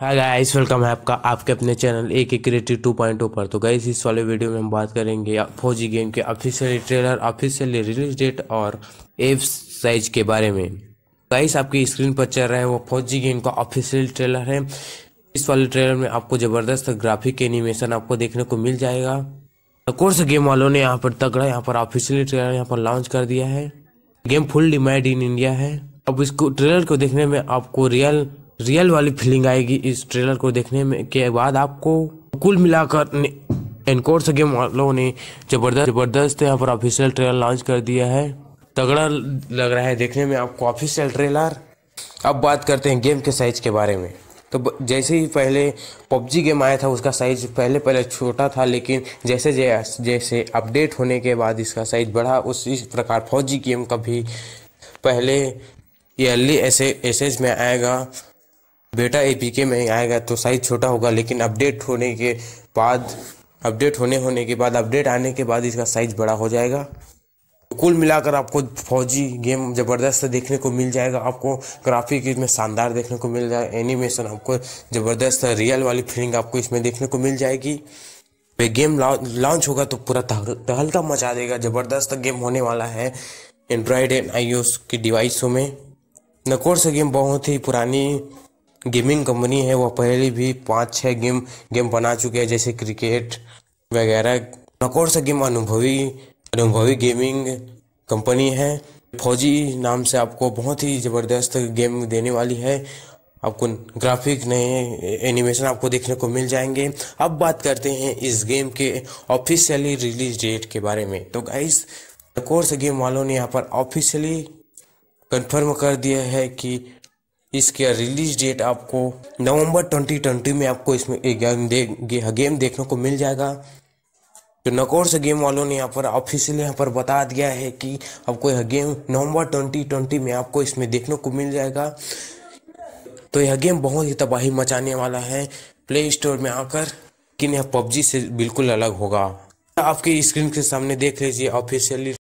hi guys welcome है आपका आपके अपने चैनल ए के क्रिएटिव टू पॉइंट पर तो गाइस इस वाले वीडियो में हम बात करेंगे फौजी गेम के officially trailer officially release date और एफ साइज के बारे में गाइस आपकी स्क्रीन पर चल रहे हैं वो फौजी गेम का ऑफिशियल ट्रेलर है इस वाले ट्रेलर में आपको ज़बरदस्त ग्राफिक एनिमेशन आपको देखने को मिल जाएगा कोर्स गेम वालों ने यहाँ पर तगड़ा यहाँ पर ऑफिशियली ट्रेलर यहाँ पर लॉन्च कर दिया है game full demand in India है अब इसको ट्रेलर को देखने में आपको रियल रियल वाली फीलिंग आएगी इस ट्रेलर को देखने में के बाद आपको कुल मिलाकर एनकोर से गेम वालों ने जबरदस्त जबरदस्त यहाँ पर ऑफिशियल ट्रेलर लॉन्च कर दिया है तगड़ा लग रहा है देखने में आपको ऑफिशियल ट्रेलर अब बात करते हैं गेम के साइज के बारे में तो जैसे ही पहले पबजी गेम आया था उसका साइज़ पहले पहले छोटा था लेकिन जैसे जैसे जैसे अपडेट होने के बाद इसका साइज़ बढ़ा उसी प्रकार फौजी गेम का भी पहले अर्ली एस एसेज में आएगा बेटा ए में आएगा तो साइज छोटा होगा लेकिन अपडेट होने के बाद अपडेट होने होने के बाद अपडेट आने के बाद इसका साइज बड़ा हो जाएगा तो कुल मिलाकर आपको फौजी गेम ज़बरदस्त देखने को मिल जाएगा आपको ग्राफिक इसमें शानदार देखने को मिल जाएगा एनिमेशन आपको ज़बरदस्त रियल वाली फीलिंग आपको इसमें देखने को मिल जाएगी वे तो गेम लॉन्च होगा तो पूरा टहलका मचा देगा ज़बरदस्त गेम होने वाला है एंड्रॉयड एंड आईओएस की डिवाइसों में नकोर से गेम बहुत ही पुरानी गेमिंग कंपनी है वह पहले भी पाँच छः गेम गेम बना चुके हैं जैसे क्रिकेट वगैरह नकोर सा गेम अनुभवी अनुभवी गेमिंग कंपनी है फौजी नाम से आपको बहुत ही ज़बरदस्त गेम देने वाली है आपको ग्राफिक नए एनिमेशन आपको देखने को मिल जाएंगे अब बात करते हैं इस गेम के ऑफिशियली रिलीज डेट के बारे में तो गाइस कोर्स गेम वालों ने यहाँ पर ऑफिशियली कंफर्म कर दिया है कि इसका रिलीज डेट आपको नवंबर 2020 में आपको इसमें एक गेम दे गेम देखने को मिल जाएगा तो नकोर्स गेम वालों ने यहाँ पर ऑफिशियल यहाँ पर बता दिया है कि आपको यह गेम नवंबर 2020 में आपको इसमें देखने को मिल जाएगा तो यह गेम बहुत ही तबाही मचाने वाला है प्ले स्टोर में आकर कि यह पबजी से बिल्कुल अलग होगा आपके स्क्रीन के सामने देख लीजिए ऑफिशियली